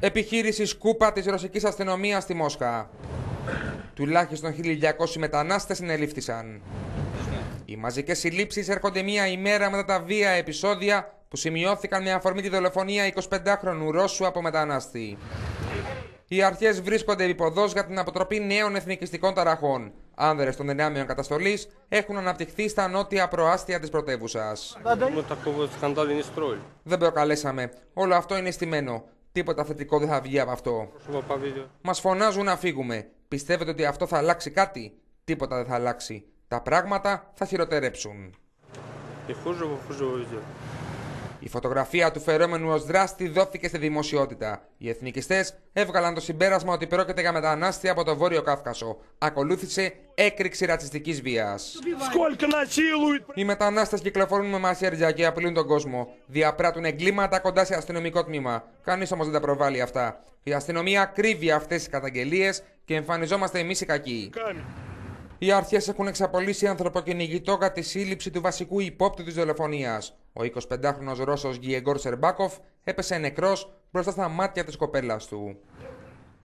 επιχείρηση σκούπα της ρωσικής αστυνομίας στη Μόσχα. Τουλάχιστον 1.200 μετανάστες συνελήφθησαν. Οι μαζικές συλλήψεις έρχονται μία ημέρα μετά τα βία επεισόδια που σημειώθηκαν με αφορμή τη δολοφονία 25χρονου Ρώσου από μετανάστη. Οι αρχές βρίσκονται επιποδός για την αποτροπή νέων εθνικιστικών ταραχών. Άνδρες των δυνάμεων καταστολής έχουν αναπτυχθεί στα νότια προάστια της πρωτεύουσας. Δεν προκαλέσαμε. Όλο αυτό είναι στημένο. Τίποτα θετικό δεν θα βγει από αυτό. Μας φωνάζουν να φύγουμε. Πιστεύετε ότι αυτό θα αλλάξει κάτι. Τίποτα δεν θα αλλάξει. Τα πράγματα θα χειροτερέψουν. Ε, η φωτογραφία του φερόμενου ως δράστη δόθηκε στη δημοσιότητα. Οι εθνικιστές έβγαλαν το συμπέρασμα ότι πρόκειται για μετανάστη από το Βόρειο Κάφκασο. Ακολούθησε έκρηξη ρατσιστικής βίας. Οι μετανάστες κυκλοφορούν με μασέρια και απειλούν τον κόσμο. Διαπράττουν εγκλήματα κοντά σε αστυνομικό τμήμα. Κανείς όμως δεν τα προβάλλει αυτά. Η αστυνομία κρύβει αυτές τις καταγγελίες και εμφανιζόμαστε εμείς οι κακοί. Οι αρχές έχουν εξαπολύσει ανθρωποκυνηγητό κατά τη σύλληψη του βασικού υπόπτου της δολοφονίας. Ο 25χρονος Ρώσος Γιεγκόρ Σερμπάκοφ έπεσε νεκρός μπροστά στα μάτια της κοπέλας του.